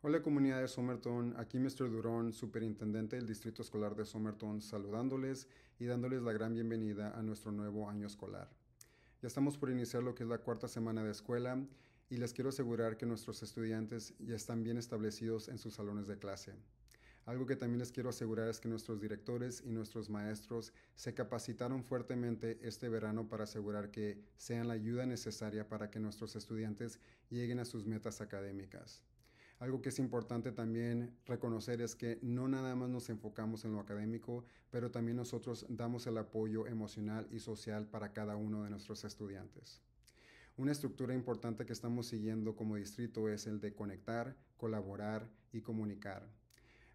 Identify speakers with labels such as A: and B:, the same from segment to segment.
A: Hola comunidad de Somerton, aquí Mr. Durón, superintendente del Distrito Escolar de Somerton, saludándoles y dándoles la gran bienvenida a nuestro nuevo año escolar. Ya estamos por iniciar lo que es la cuarta semana de escuela y les quiero asegurar que nuestros estudiantes ya están bien establecidos en sus salones de clase. Algo que también les quiero asegurar es que nuestros directores y nuestros maestros se capacitaron fuertemente este verano para asegurar que sean la ayuda necesaria para que nuestros estudiantes lleguen a sus metas académicas. Algo que es importante también reconocer es que no nada más nos enfocamos en lo académico, pero también nosotros damos el apoyo emocional y social para cada uno de nuestros estudiantes. Una estructura importante que estamos siguiendo como distrito es el de conectar, colaborar y comunicar.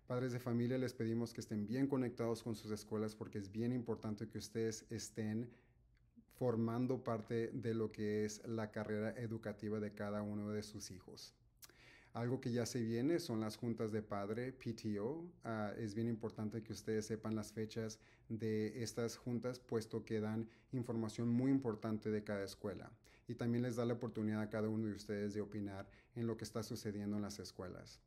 A: Padres de familia, les pedimos que estén bien conectados con sus escuelas porque es bien importante que ustedes estén formando parte de lo que es la carrera educativa de cada uno de sus hijos. Algo que ya se viene son las juntas de padre, PTO. Ah, es bien importante que ustedes sepan las fechas de estas juntas, puesto que dan información muy importante de cada escuela. Y también les da la oportunidad a cada uno de ustedes de opinar en lo que está sucediendo en las escuelas.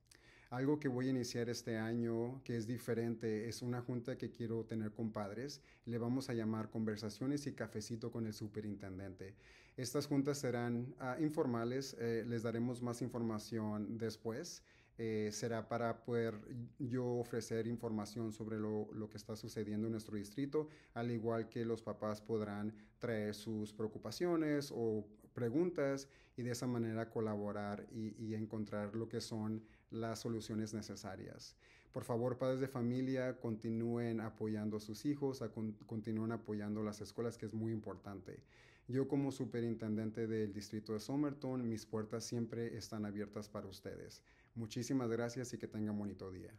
A: Algo que voy a iniciar este año que es diferente es una junta que quiero tener con padres. Le vamos a llamar conversaciones y cafecito con el superintendente. Estas juntas serán ah, informales, eh, les daremos más información después. Eh, será para poder yo ofrecer información sobre lo, lo, que está sucediendo en nuestro distrito, al igual que los papás podrán traer sus preocupaciones o preguntas y de esa manera colaborar y, encontrar lo que son las soluciones necesarias. Por favor, padres de familia, continúen apoyando a sus hijos, a continúen apoyando las escuelas, que es muy importante. Yo como superintendente del distrito de Somerton, mis puertas siempre están abiertas para ustedes. Muchísimas gracias y que tengan bonito día.